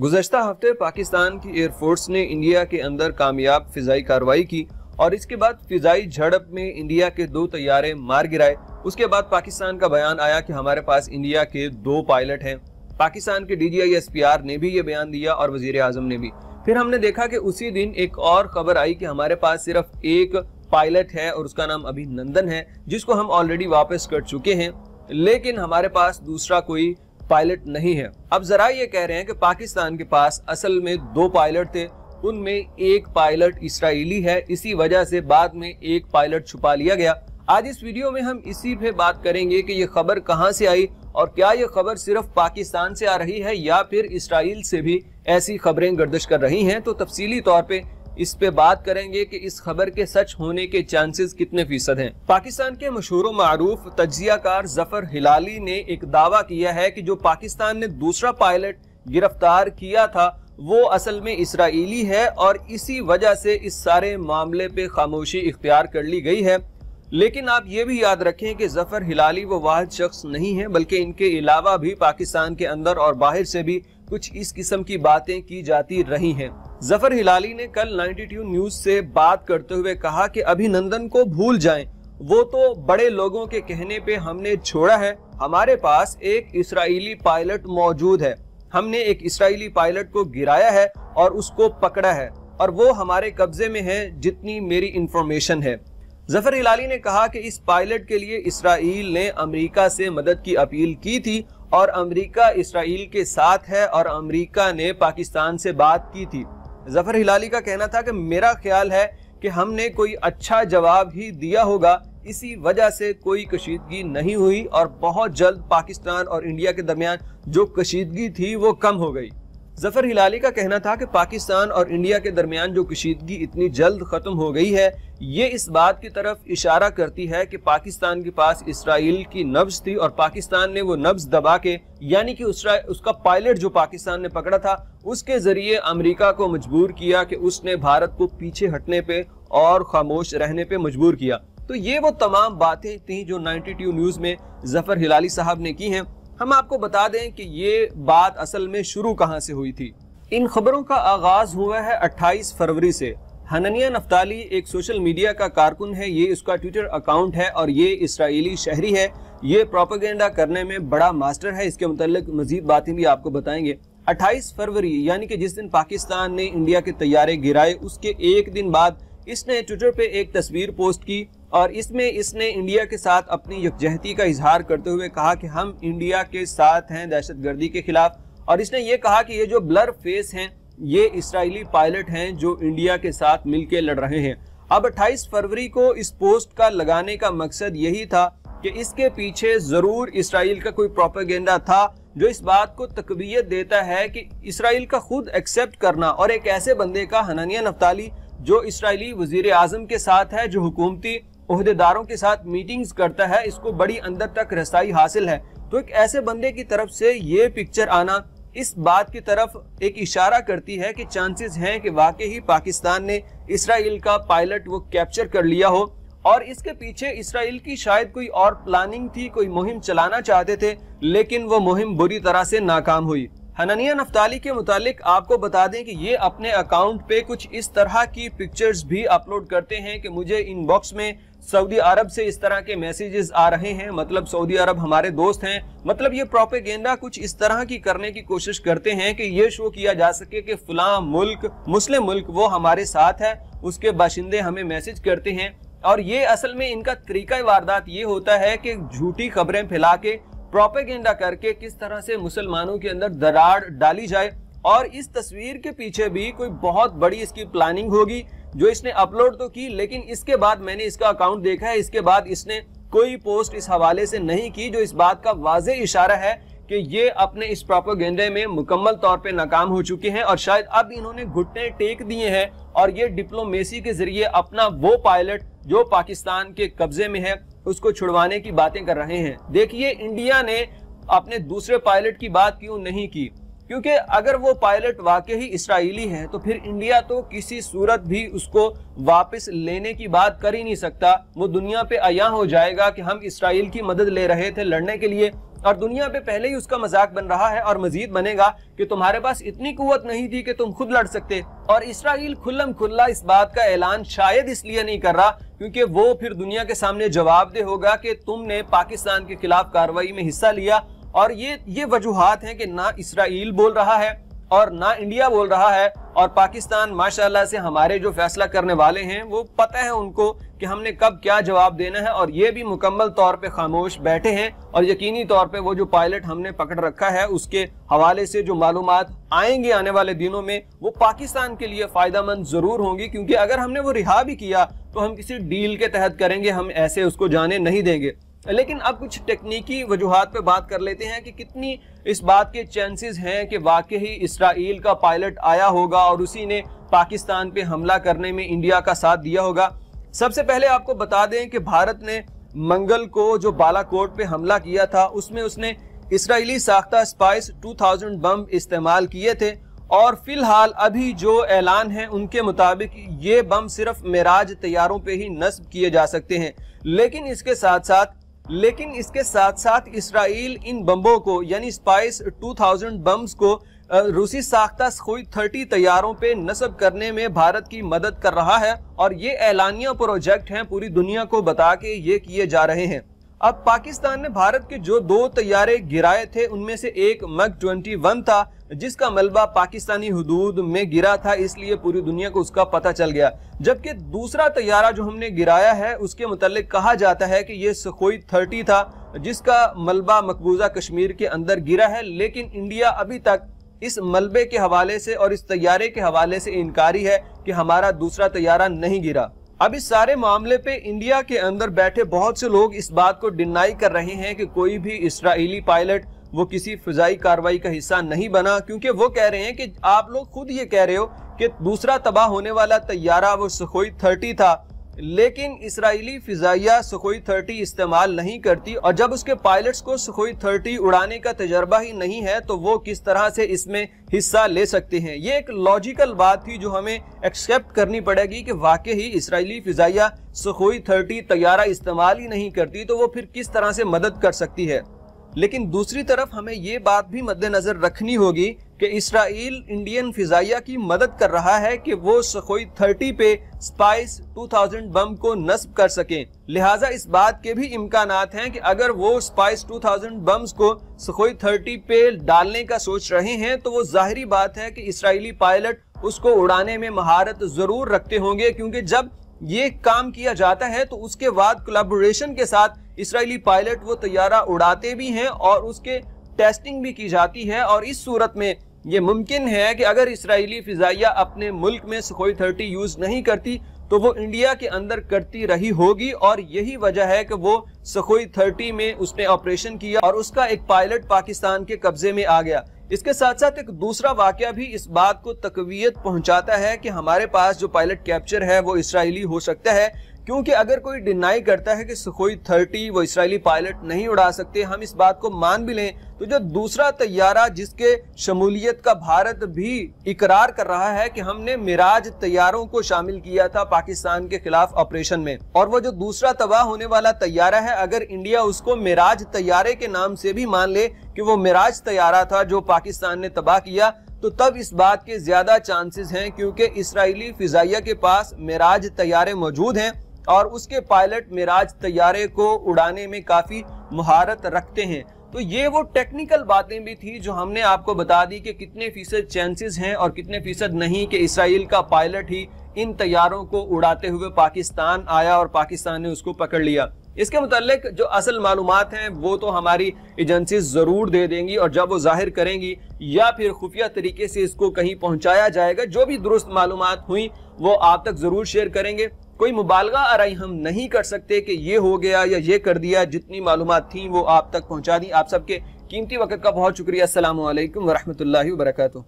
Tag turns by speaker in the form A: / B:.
A: गुजशत हफ्ते पाकिस्तान की एयरफोर्स ने इंडिया के अंदर कामयाब फिजाई कार्रवाई की और इसके बाद फिजाई झड़प में इंडिया के दो तैयारे मार गिराए उसके बाद पाकिस्तान का बयान आया कि हमारे पास इंडिया के दो पायलट हैं पाकिस्तान के डी जी ने भी ये बयान दिया और वजीर आजम ने भी फिर हमने देखा कि उसी दिन एक और खबर आई कि हमारे पास सिर्फ एक पायलट है और उसका नाम अभिनंदन है जिसको हम ऑलरेडी वापस कर चुके हैं लेकिन हमारे पास दूसरा कोई पायलट नहीं है अब जरा ये कह रहे हैं कि पाकिस्तान के पास असल में दो पायलट थे उनमें एक पायलट इसराइली है इसी वजह से बाद में एक पायलट छुपा लिया गया आज इस वीडियो में हम इसी पे बात करेंगे कि ये खबर कहां से आई और क्या ये खबर सिर्फ पाकिस्तान से आ रही है या फिर इसराइल से भी ऐसी खबरें गर्दिश कर रही हैं तो तफसीली तौर पे इस पे बात करेंगे कि इस खबर के सच होने के चांसेस कितने फीसद हैं पाकिस्तान के मशहूर मरूफ तजियाकार जफर हिलाली ने एक दावा किया है कि जो पाकिस्तान ने दूसरा पायलट गिरफ्तार किया था वो असल में इसराइली है और इसी वजह से इस सारे मामले पे खामोशी इख्तियार कर ली गई है लेकिन आप ये भी याद रखें कि जफर हिलाली वो वाह शख्स नहीं है बल्कि इनके अलावा भी पाकिस्तान के अंदर और बाहर से भी कुछ इस किस्म की बातें की जाती रही हैं जफर हिलाली ने कल 92 न्यूज से बात करते हुए कहा कि अभिनंदन को भूल जाएं वो तो बड़े लोगों के कहने पे हमने छोड़ा है हमारे पास एक इसराइली पायलट मौजूद है हमने एक इसराइली पायलट को गिराया है और उसको पकड़ा है और वो हमारे कब्जे में है जितनी मेरी इंफॉर्मेशन है जफर हिलाली ने कहा कि इस पायलट के लिए इसराइल ने अमेरिका से मदद की अपील की थी और अमेरिका इसराइल के साथ है और अमेरिका ने पाकिस्तान से बात की थी जफर हिलाली का कहना था कि मेरा ख्याल है कि हमने कोई अच्छा जवाब ही दिया होगा इसी वजह से कोई कशीदगी नहीं हुई और बहुत जल्द पाकिस्तान और इंडिया के दरमियान जो कशीदगी थी वो कम हो गई जफर हिलाली का कहना था कि पाकिस्तान और इंडिया के दरमियान जो कशीदगी इतनी जल्द ख़त्म हो गई है ये इस बात की तरफ इशारा करती है कि पाकिस्तान के पास इसराइल की नब्ज थी और पाकिस्तान ने वो नब्ज दबा के यानी कि उसका पायलट जो पाकिस्तान ने पकड़ा था उसके ज़रिए अमेरिका को मजबूर किया कि उसने भारत को पीछे हटने पे और खामोश रहने पे मजबूर किया तो ये वो तमाम बातें थी जो नाइनटी न्यूज़ में जफर हिलाली साहब ने की हैं हम आपको बता दें कि ये बात असल में शुरू कहाँ से हुई थी इन खबरों का आगाज हुआ है 28 फरवरी से हननिया नफ्ताली एक सोशल मीडिया का कारकुन है ये उसका ट्विटर अकाउंट है और ये इसराइली शहरी है ये प्रोपागेंडा करने में बड़ा मास्टर है इसके मतलब मजीद बातें भी आपको बताएंगे 28 फरवरी यानी कि जिस दिन पाकिस्तान ने इंडिया के तैयारे गिराए उसके एक दिन बाद इसने ट्विटर पे एक तस्वीर पोस्ट की और इसमें इसने इंडिया के साथ अपनी यकजहती का इजहार करते हुए कहा कि हम इंडिया के साथ हैं दहशतगर्दी के खिलाफ और इसने ये कहा कि ये जो ब्लर फेस हैं ये इसराइली पायलट हैं जो इंडिया के साथ मिलकर लड़ रहे हैं अब 28 फरवरी को इस पोस्ट का लगाने का मकसद यही था कि इसके पीछे ज़रूर इसराइल का कोई प्रोपागेंडा था जो इस बात को तकबीयत देता है कि इसराइल का खुद एक्सेप्ट करना और एक ऐसे बंदे का हनानिया नफ्ताली जो इसराइली वजीर अजम के साथ है जो हुकूमती अहदेदारों के साथ मीटिंग्स करता है इसको बड़ी अंदर तक रसाई हासिल है तो एक ऐसे बंदे की तरफ से ये पिक्चर आना इस बात की तरफ एक इशारा करती है कि चांसेस हैं कि वाकई ही पाकिस्तान ने इसराइल का पायलट वो कैप्चर कर लिया हो और इसके पीछे इसराइल की शायद कोई और प्लानिंग थी कोई मुहिम चलाना चाहते थे लेकिन वो मुहिम बुरी तरह से नाकाम हुई हननिया नफ्ताली के मुतालिक आपको बता दें कि ये अपने अकाउंट पे कुछ इस तरह की पिक्चर्स भी अपलोड करते हैं कि मुझे इनबॉक्स में सऊदी अरब से इस तरह के मैसेजेस आ रहे हैं मतलब सऊदी अरब हमारे दोस्त हैं मतलब ये प्रोपेगेंडा कुछ इस तरह की करने की कोशिश करते हैं कि ये शो किया जा सके कि फला मुल्क मुस्लिम मुल्क वो हमारे साथ है उसके बाशिंदे हमें मैसेज करते हैं और ये असल में इनका तरीका वारदात ये होता है कि झूठी खबरें फैला के प्रोपेगेंडा करके किस तरह से मुसलमानों के अंदर दरार डाली जाए और इस तस्वीर के पीछे भी कोई बहुत बड़ी इसकी प्लानिंग होगी जो इसने अपलोड तो की लेकिन इसके बाद मैंने इसका अकाउंट देखा है इसके बाद इसने कोई पोस्ट इस हवाले से नहीं की जो इस बात का वाज इशारा है कि ये अपने इस प्रोपोगेंडे में मुकम्मल तौर पे नाकाम हो चुके हैं और शायद अब इन्होंने घुटने टेक दिए हैं और ये डिप्लोमेसी के जरिए अपना वो पायलट जो पाकिस्तान के कब्जे में है उसको छुड़वाने की बातें कर रहे हैं देखिए इंडिया ने अपने दूसरे पायलट की बात क्यों नहीं की क्योंकि अगर वो पायलट वाकई ही इसराइली है तो फिर इंडिया तो किसी सूरत भी उसको वापस लेने की बात कर ही नहीं सकता वो दुनिया पे अया हो जाएगा कि हम इसराइल की मदद ले रहे थे लड़ने के लिए और दुनिया पे पहले ही उसका मजाक बन रहा है और मजीद बनेगा कि तुम्हारे पास इतनी कुत नहीं थी कि तुम खुद लड़ सकते और इसराइल खुल्लम खुल्ला इस बात का ऐलान शायद इसलिए नहीं कर रहा क्योंकि वो फिर दुनिया के सामने जवाबदेह होगा कि तुमने पाकिस्तान के खिलाफ कार्रवाई में हिस्सा लिया और ये ये वजूहत हैं कि ना इसराइल बोल रहा है और ना इंडिया बोल रहा है और पाकिस्तान माशाल्लाह से हमारे जो फैसला करने वाले हैं वो पता है उनको कि हमने कब क्या जवाब देना है और ये भी मुकम्मल तौर पे खामोश बैठे हैं और यकीनी तौर पे वो जो पायलट हमने पकड़ रखा है उसके हवाले से जो मालूम आएंगे आने वाले दिनों में वो पाकिस्तान के लिए मंद ज़रूर होंगी क्योंकि अगर हमने वो रिहा भी किया तो हम किसी डील के तहत करेंगे हम ऐसे उसको जाने नहीं देंगे लेकिन अब कुछ तकनीकी वजूहत पे बात कर लेते हैं कि कितनी इस बात के चांसेस हैं कि वाकई ही इसराइल का पायलट आया होगा और उसी ने पाकिस्तान पे हमला करने में इंडिया का साथ दिया होगा सबसे पहले आपको बता दें कि भारत ने मंगल को जो बालाकोट पे हमला किया था उसमें उसने इसराइली साख्ता स्पाइस 2000 बम इस्तेमाल किए थे और फिलहाल अभी जो ऐलान है उनके मुताबिक ये बम सिर्फ मेराज तैयारों पे ही नस्ब किए जा सकते हैं लेकिन इसके साथ साथ लेकिन इसके साथ साथ इसराइल इन बम्बों को यानी स्पाइस 2000 बम्स को रूसी साख्ता खोई थर्टी तैयारों पे नस्ब करने में भारत की मदद कर रहा है और ये ऐलानिया प्रोजेक्ट हैं पूरी दुनिया को बता के ये किए जा रहे हैं अब पाकिस्तान ने भारत के जो दो तैयारे गिराए थे उनमें से एक मग 21 था जिसका मलबा पाकिस्तानी हदूद में गिरा था इसलिए पूरी दुनिया को उसका पता चल गया जबकि दूसरा तैयारा जो हमने गिराया है उसके मुतल कहा जाता है कि ये सखोई थर्टी था जिसका मलबा मकबूजा कश्मीर के अंदर गिरा है लेकिन इंडिया अभी तक इस मलबे के हवाले से और इस तैयारे के हवाले से इनकारी है कि हमारा दूसरा तैयारा नहीं गिरा अब इस सारे मामले पे इंडिया के अंदर बैठे बहुत से लोग इस बात को डिनाई कर रहे हैं कि कोई भी इसराइली पायलट वो किसी फिजाई कार्रवाई का हिस्सा नहीं बना क्योंकि वो कह रहे हैं कि आप लोग खुद ये कह रहे हो कि दूसरा तबाह होने वाला तैयारा वो सखोई थर्टी था लेकिन इसराइली फिजाइया सुखोई थर्टी इस्तेमाल नहीं करती और जब उसके पायलट्स को सुखोई थर्टी उड़ाने का तजर्बा ही नहीं है तो वो किस तरह से इसमें हिस्सा ले सकते हैं ये एक लॉजिकल बात थी जो हमें एक्सेप्ट करनी पड़ेगी कि वाकई ही इसराइली फिजाइया सुखोई थर्टी तैयारा इस्तेमाल ही नहीं करती तो वो फिर किस तरह से मदद कर सकती है लेकिन दूसरी तरफ हमें ये बात भी मद्देनजर रखनी होगी कि इसराइल इंडियन फिजाइया की मदद कर रहा है कि वो सखोई थर्टी पे स्पाइस 2000 बम को नस्ब कर सके लिहाजा इस बात के भी इम्कान हैं कि अगर वो स्पाइस 2000 बम्स को सखोई थर्टी पे डालने का सोच रहे हैं तो वो जाहरी बात है कि इसराइली पायलट उसको उड़ाने में महारत जरूर रखते होंगे क्योंकि जब ये काम किया जाता है तो उसके बाद कोलाबोरेशन के साथ इसराइली पायलट वो तैयारा उड़ाते भी हैं और उसके टेस्टिंग भी की जाती है और इस सूरत में ये मुमकिन है कि अगर इसराइली फ़िज़ाइया अपने मुल्क में सखोई थर्टी यूज़ नहीं करती तो वो इंडिया के अंदर करती रही होगी और यही वजह है कि वो सखोई थर्टी में उसने ऑपरेशन किया और उसका एक पायलट पाकिस्तान के कब्जे में आ गया इसके साथ साथ एक दूसरा वाक्य भी इस बात को तकवीत पहुंचाता है कि हमारे पास जो पायलट कैप्चर है वो इसराइली हो सकता है क्योंकि अगर कोई डिनाई करता है कि सुखोई थर्टी वो इसराइली पायलट नहीं उड़ा सकते हम इस बात को मान भी लें तो जो दूसरा तैयारा जिसके शमूलियत का भारत भी इकरार कर रहा है कि हमने मिराज तैयारों को शामिल किया था पाकिस्तान के खिलाफ ऑपरेशन में और वो जो दूसरा तबाह होने वाला तैयारा है अगर इंडिया उसको मिराज तैयारे के नाम से भी मान ले कि वो मिराज तैयारा था जो पाकिस्तान ने तबाह किया तो तब इस बात के ज्यादा चांसेस हैं क्योंकि इसराइली फिजाइया के पास मिराज तैयारे मौजूद हैं और उसके पायलट मिराज तैयारे को उड़ाने में काफ़ी महारत रखते हैं तो ये वो टेक्निकल बातें भी थी जो हमने आपको बता दी कि कितने फीसद चांसेस हैं और कितने फीसद नहीं कि इसराइल का पायलट ही इन तैयारों को उड़ाते हुए पाकिस्तान आया और पाकिस्तान ने उसको पकड़ लिया इसके मतलब जो असल मालूम हैं वो तो हमारी एजेंसी ज़रूर दे देंगी और जब वो जाहिर करेंगी या फिर खुफिया तरीके से इसको कहीं पहुंचाया जाएगा जो भी दुरुस्त मालूम हुई वो आप तक ज़रूर शेयर करेंगे कोई मुबालगा आरई हम नहीं कर सकते कि ये हो गया या ये कर दिया जितनी मालूम थी वो आप तक पहुँचा दी आप सबके कीमती वक्त का बहुत शुक्रिया असल वरहमल वर्का